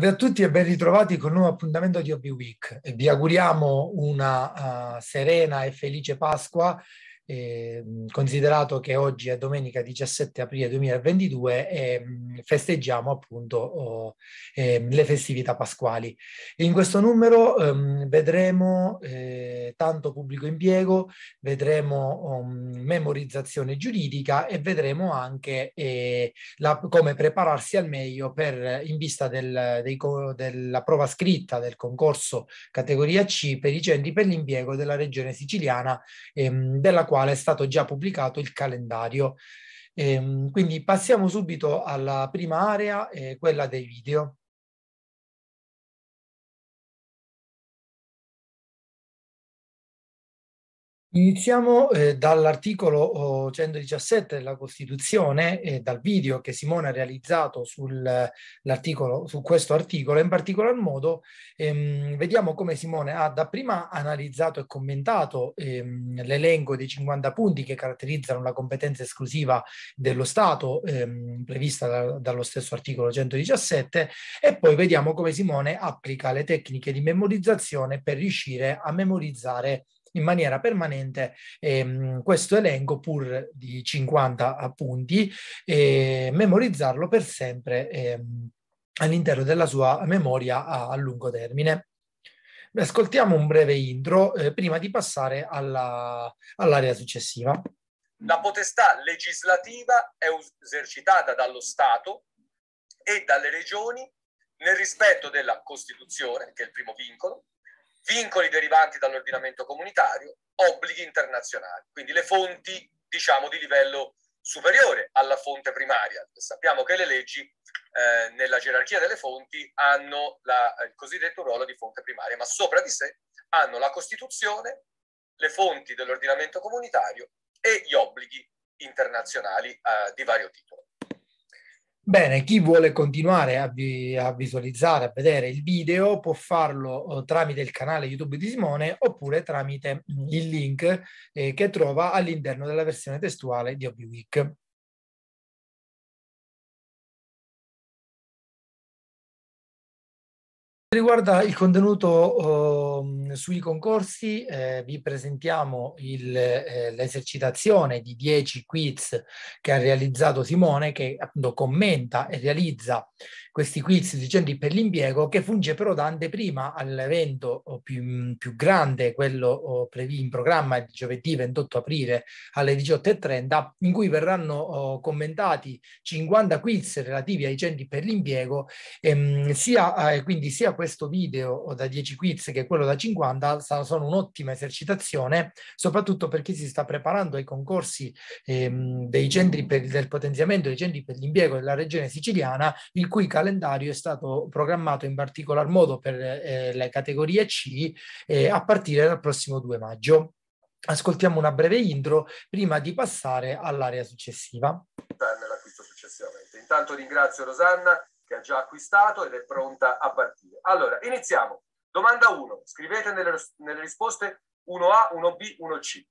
Salve a tutti e ben ritrovati con un nuovo appuntamento di Obi Week. Vi auguriamo una uh, serena e felice Pasqua eh, considerato che oggi è domenica 17 aprile 2022 e mh, festeggiamo appunto oh, eh, le festività pasquali. In questo numero ehm, vedremo eh, tanto pubblico impiego, vedremo um, memorizzazione giuridica e vedremo anche eh, la, come prepararsi al meglio per, in vista del, dei, della prova scritta del concorso categoria C per i centri per l'impiego della regione siciliana ehm, della quale quale è stato già pubblicato il calendario. Ehm, quindi passiamo subito alla prima area, eh, quella dei video. Iniziamo eh, dall'articolo 117 della Costituzione e eh, dal video che Simone ha realizzato sul, su questo articolo. In particolar modo ehm, vediamo come Simone ha dapprima analizzato e commentato ehm, l'elenco dei 50 punti che caratterizzano la competenza esclusiva dello Stato ehm, prevista da, dallo stesso articolo 117 e poi vediamo come Simone applica le tecniche di memorizzazione per riuscire a memorizzare in maniera permanente ehm, questo elenco pur di 50 appunti e ehm, memorizzarlo per sempre ehm, all'interno della sua memoria a, a lungo termine. Ascoltiamo un breve intro eh, prima di passare alla, all'area successiva. La potestà legislativa è esercitata dallo Stato e dalle regioni nel rispetto della Costituzione, che è il primo vincolo, vincoli derivanti dall'ordinamento comunitario, obblighi internazionali, quindi le fonti diciamo di livello superiore alla fonte primaria. Sappiamo che le leggi eh, nella gerarchia delle fonti hanno la, il cosiddetto ruolo di fonte primaria, ma sopra di sé hanno la Costituzione, le fonti dell'ordinamento comunitario e gli obblighi internazionali eh, di vario titolo. Bene, chi vuole continuare a, vi, a, visualizzare, a vedere il video, può farlo eh, tramite il canale YouTube di Simone oppure tramite mm, il link eh, che trova all'interno della versione testuale di ObbyWeek. Riguarda il contenuto eh, sui concorsi, eh, vi presentiamo il, eh, l'esercitazione di 10 quiz che ha realizzato Simone, che appunto commenta e realizza questi quiz di centri per l'impiego, che funge però da anteprima all'evento oh, più, più grande, quello oh, previ in programma il giovedì 28 aprile alle 18.30, in cui verranno oh, commentati 50 quiz relativi ai centri per l'impiego, ehm, sia, eh, quindi sia questo video o da 10 quiz che quello da 50 sono un'ottima esercitazione, soprattutto per chi si sta preparando ai concorsi ehm, dei centri per, del potenziamento dei centri per l'impiego della regione siciliana, il cui calendario è stato programmato in particolar modo per eh, le categorie C eh, a partire dal prossimo 2 maggio. Ascoltiamo una breve intro prima di passare all'area successiva. Intanto ringrazio Rosanna che ha già acquistato ed è pronta a partire. Allora, iniziamo. Domanda 1. Scrivete nelle, nelle risposte 1A, 1B, 1C.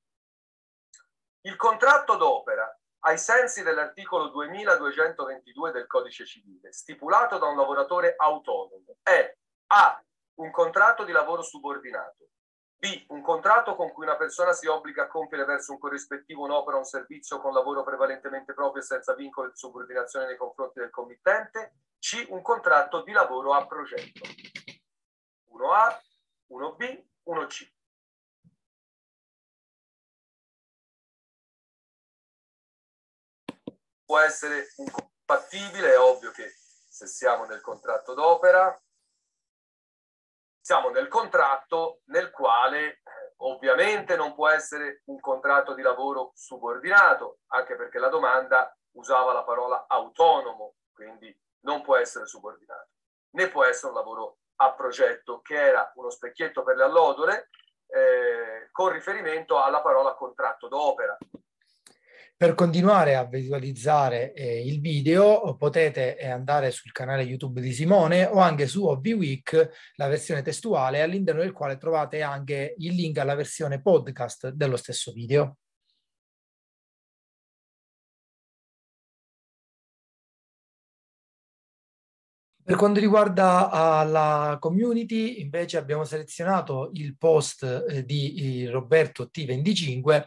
Il contratto d'opera, ai sensi dell'articolo 2222 del Codice Civile, stipulato da un lavoratore autonomo, è A. Un contratto di lavoro subordinato. B. Un contratto con cui una persona si obbliga a compiere verso un corrispettivo un'opera o un servizio con lavoro prevalentemente proprio e senza vincoli di subordinazione nei confronti del committente. C. Un contratto di lavoro a progetto. 1A, 1B, 1C. Può essere incompatibile, è ovvio che se siamo nel contratto d'opera siamo nel contratto nel quale ovviamente non può essere un contratto di lavoro subordinato, anche perché la domanda usava la parola autonomo, quindi non può essere subordinato, né può essere un lavoro a progetto, che era uno specchietto per le allodole eh, con riferimento alla parola contratto d'opera, per continuare a visualizzare eh, il video potete eh, andare sul canale YouTube di Simone o anche su OBWeek, la versione testuale, all'interno del quale trovate anche il link alla versione podcast dello stesso video. Per quanto riguarda uh, la community, invece abbiamo selezionato il post eh, di eh, Roberto T25,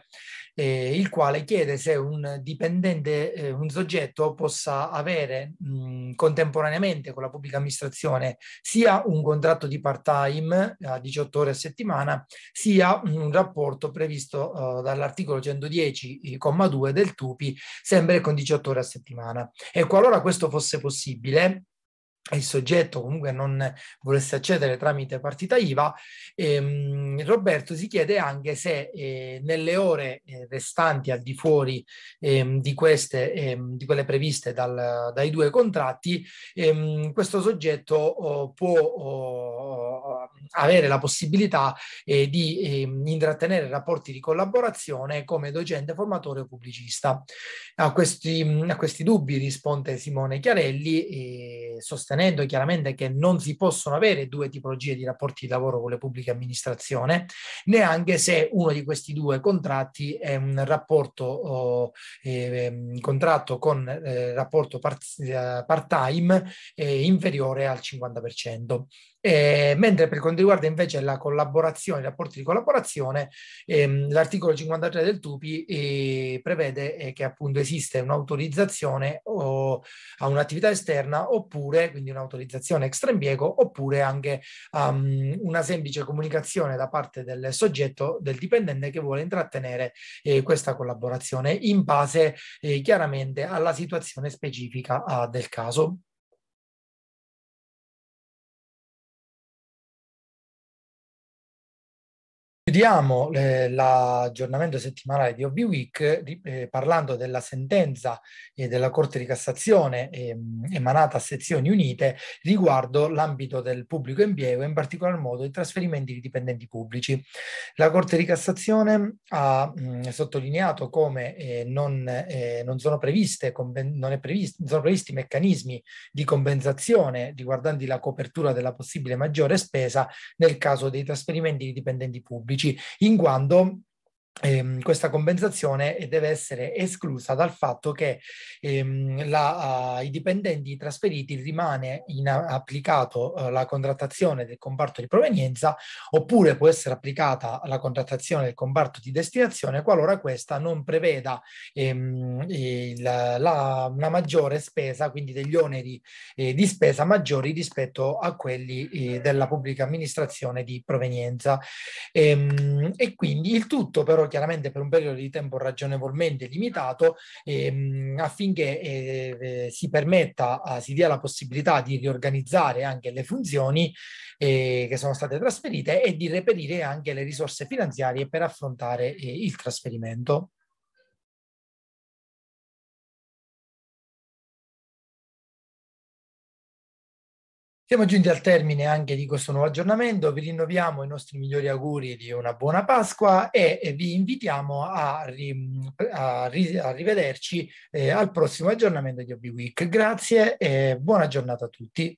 eh, il quale chiede se un dipendente, eh, un soggetto possa avere mh, contemporaneamente con la pubblica amministrazione sia un contratto di part-time a 18 ore a settimana, sia un rapporto previsto eh, dall'articolo 110,2 del TUPI, sempre con 18 ore a settimana. E ecco, qualora questo fosse possibile, il soggetto comunque non volesse accedere tramite partita IVA, ehm, Roberto si chiede anche se eh, nelle ore eh, restanti al di fuori ehm, di queste, ehm, di quelle previste dal, dai due contratti, ehm, questo soggetto oh, può oh, avere la possibilità eh, di eh, intrattenere rapporti di collaborazione come docente, formatore o pubblicista. A questi, a questi dubbi risponde Simone Chiarelli eh, sostenendo chiaramente che non si possono avere due tipologie di rapporti di lavoro con le pubbliche amministrazioni, neanche se uno di questi due contratti è un rapporto, oh, contratto con eh, rapporto eh, part-time part eh, inferiore al 50%. Eh, mentre per quanto riguarda invece la collaborazione, i rapporti di collaborazione, ehm, l'articolo 53 del TUPI eh, prevede eh, che appunto esiste un'autorizzazione o, a un'attività esterna oppure, quindi un'autorizzazione extra impiego, oppure anche um, una semplice comunicazione da parte del soggetto, del dipendente che vuole intrattenere eh, questa collaborazione in base eh, chiaramente alla situazione specifica ah, del caso. Chiudiamo eh, l'aggiornamento settimanale di Hobby Week eh, parlando della sentenza eh, della Corte di Cassazione ehm, emanata a sezioni unite riguardo l'ambito del pubblico impiego e in particolar modo i trasferimenti di dipendenti pubblici. La Corte di Cassazione ha mh, mm, sottolineato come eh, non, eh, non, sono, previste, non previsti, sono previsti meccanismi di compensazione riguardanti la copertura della possibile maggiore spesa nel caso dei trasferimenti di dipendenti pubblici specifici in quanto Ehm, questa compensazione deve essere esclusa dal fatto che ehm, la, uh, i dipendenti trasferiti rimane in, ah, applicato uh, la contrattazione del comparto di provenienza oppure può essere applicata la contrattazione del comparto di destinazione qualora questa non preveda ehm, il, la, una maggiore spesa, quindi degli oneri eh, di spesa maggiori rispetto a quelli eh, della pubblica amministrazione di provenienza. Ehm, e quindi il tutto però però chiaramente per un periodo di tempo ragionevolmente limitato, ehm, affinché eh, eh si permetta, eh, si dia la possibilità di riorganizzare anche le funzioni eh, che sono state trasferite e di reperire anche le risorse finanziarie per affrontare eh, il trasferimento. Siamo giunti al termine anche di questo nuovo aggiornamento, vi rinnoviamo i nostri migliori auguri di una buona Pasqua e vi invitiamo a, ri, a, ri, a rivederci eh, al prossimo aggiornamento di Obi Week. Grazie e buona giornata a tutti.